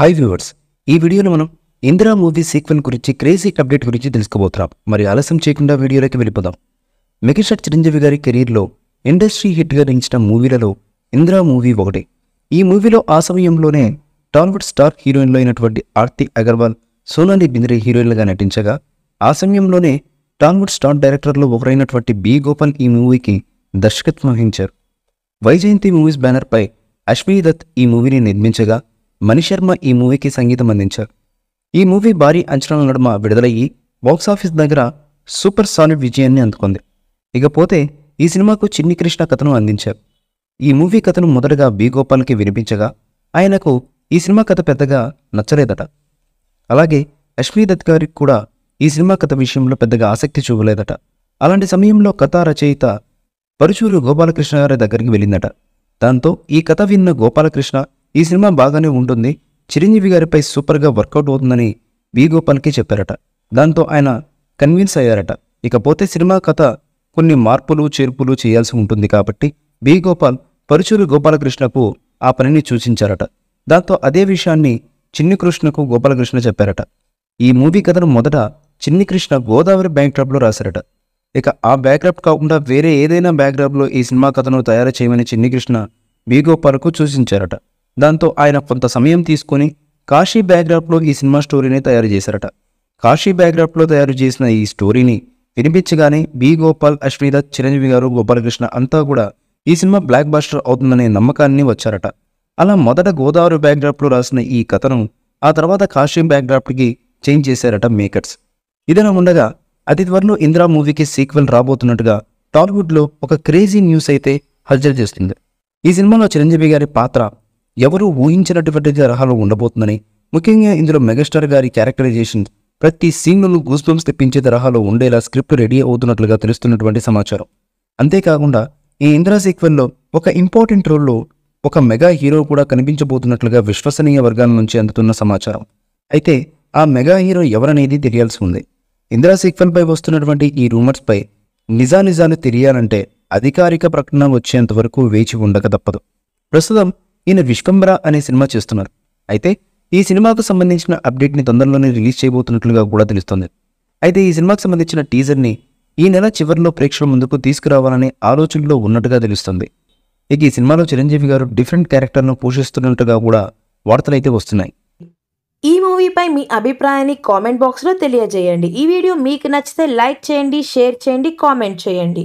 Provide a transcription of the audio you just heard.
hi viewers ఈ వీడియోలో మనం ఇందిరా మూవీ సీక్వెల్ గురించి క్రేజీ అప్డేట్ గురించి తెలుసుకోబోతున్నాం మరి ఆలస్యం చేయకుండా వీడియోలోకి వెళ్ళిపోదాం మెగిషట్ చిరంజీవి గారి కెరీర్లో ఇండస్ట్రీ హిట్గా నిలిచిన మూవీలలో ఇందిరా మూవీ ఒకటి ఈ మూవీలో ఆ సమయంలోనే టాలీవుడ్ స్టార్ హీరోయిన్లో అయినటువంటి ఆర్తి అగర్వాల్ సోనాలి బింద్రే హీరోయిన్లుగా నటించగా ఆ సమయంలోనే టాలీవుడ్ స్టార్ డైరెక్టర్లో ఒకరైనటువంటి బి గోపాల్ ఈ మూవీకి దర్శకత్వం వహించారు వైజయంతి మూవీస్ బ్యానర్పై అశ్మీ దత్ ఈ మూవీని నిర్మించగా మణిశర్మ ఈ మూవీకి సంగీతం అందించారు ఈ మూవీ భారీ అంచనాల నడుమ విడుదలయ్యి బాక్సాఫీస్ దగ్గర సూపర్ సాలిడ్ విజయాన్ని అందుకుంది ఇకపోతే ఈ సినిమాకు చిన్ని కృష్ణ కథను అందించారు ఈ మూవీ కథను మొదటగా బి గోపాల్కి వినిపించగా ఆయనకు ఈ సినిమా కథ పెద్దగా నచ్చలేదట అలాగే దత్ గారికి కూడా ఈ సినిమా కథ విషయంలో పెద్దగా ఆసక్తి చూపలేదట అలాంటి సమయంలో కథా రచయిత పరుచూరు గోపాలకృష్ణ గారి దగ్గరికి వెళ్ళిందట దాంతో ఈ కథ విన్న గోపాలకృష్ణ ఈ సినిమా బాగానే ఉంటుంది చిరంజీవి గారిపై సూపర్గా వర్కౌట్ అవుతుందని వి గోపాల్కి చెప్పారట దాంతో ఆయన కన్విన్స్ అయ్యారట ఇకపోతే సినిమా కథ కొన్ని మార్పులు చేర్పులు చేయాల్సి ఉంటుంది కాబట్టి బి గోపాల్ పరుచూరు గోపాలకృష్ణకు ఆ పనిని సూచించారట దాంతో అదే విషయాన్ని చిన్ని కృష్ణకు గోపాలకృష్ణ చెప్పారట ఈ మూవీ కథను మొదట చిన్ని కృష్ణ గోదావరి బ్యాక్డ్రాప్లో రాశారట ఇక ఆ బ్యాక్డ్రాప్ కాకుండా వేరే ఏదైనా బ్యాక్డ్రాప్లో ఈ సినిమా కథను తయారు చేయమని చిన్ని కృష్ణ బి గోపాల్కు సూచించారట దాంతో ఆయన కొంత సమయం తీసుకుని కాశీ బ్యాక్డ్రాప్లో ఈ సినిమా స్టోరీని తయారు చేశారట కాశీ బ్యాక్డ్రాప్లో తయారు చేసిన ఈ స్టోరీని వినిపించగానే బి గోపాల్ అశ్విత చిరంజీవి గారు గోపాలకృష్ణ అంతా కూడా ఈ సినిమా బ్లాక్ బాస్టర్ అవుతుందనే నమ్మకాన్ని వచ్చారట అలా మొదట గోదావరి బ్యాక్డ్రాప్లో రాసిన ఈ కథను ఆ తర్వాత కాశ్యం బ్యాక్డ్రాప్కి చేంజ్ చేశారట మేకర్స్ ఇదనం ఉండగా అతి త్వరలో ఇందిరా మూవీకి సీక్వెల్ రాబోతున్నట్టుగా టాలీవుడ్లో ఒక క్రేజీ న్యూస్ అయితే హల్చల్ చేస్తుంది ఈ సినిమాలో చిరంజీవి గారి పాత్ర ఎవరు ఊహించినటువంటి తరహాలో ఉండబోతుందని ముఖ్యంగా ఇందులో మెగాస్టార్ గారి క్యారెక్టరైజేషన్ ప్రతి సీన్లను గూస్బంప్స్ తెప్పించే తరహాలో ఉండేలా స్క్రిప్ట్ రెడీ అవుతున్నట్లుగా తెలుస్తున్నటువంటి సమాచారం అంతేకాకుండా ఈ ఇంద్రా సీక్వెల్లో ఒక ఇంపార్టెంట్ రోల్లో ఒక మెగా హీరో కూడా కనిపించబోతున్నట్లుగా విశ్వసనీయ వర్గాల నుంచి అందుతున్న సమాచారం అయితే ఆ మెగా హీరో ఎవరనేది తెలియాల్సి ఉంది ఇంద్రా పై వస్తున్నటువంటి ఈ రూమర్స్పై నిజానిజాలు తెలియాలంటే అధికారిక ప్రకటన వచ్చేంత వరకు వేచి ఉండక తప్పదు ప్రస్తుతం ఈయన విశ్వంబరా అనే సినిమా చేస్తున్నారు అయితే ఈ సినిమాకు సంబంధించిన అప్డేట్ని తొందరలోనే రిలీజ్ చేయబోతున్నట్లుగా కూడా తెలుస్తోంది అయితే ఈ సినిమాకు సంబంధించిన టీజర్ని ఈ నెల చివరిలో ప్రేక్షకుల ముందుకు తీసుకురావాలనే ఆలోచనలో ఉన్నట్టుగా తెలుస్తుంది ఇక ఈ సినిమాలో చిరంజీవి గారు డిఫరెంట్ క్యారెక్టర్ను పోషిస్తున్నట్టుగా కూడా వార్తలైతే వస్తున్నాయి ఈ మూవీపై మీ అభిప్రాయాన్ని కామెంట్ బాక్స్లో తెలియజేయండి ఈ వీడియో మీకు నచ్చితే లైక్ చేయండి షేర్ చేయండి కామెంట్ చేయండి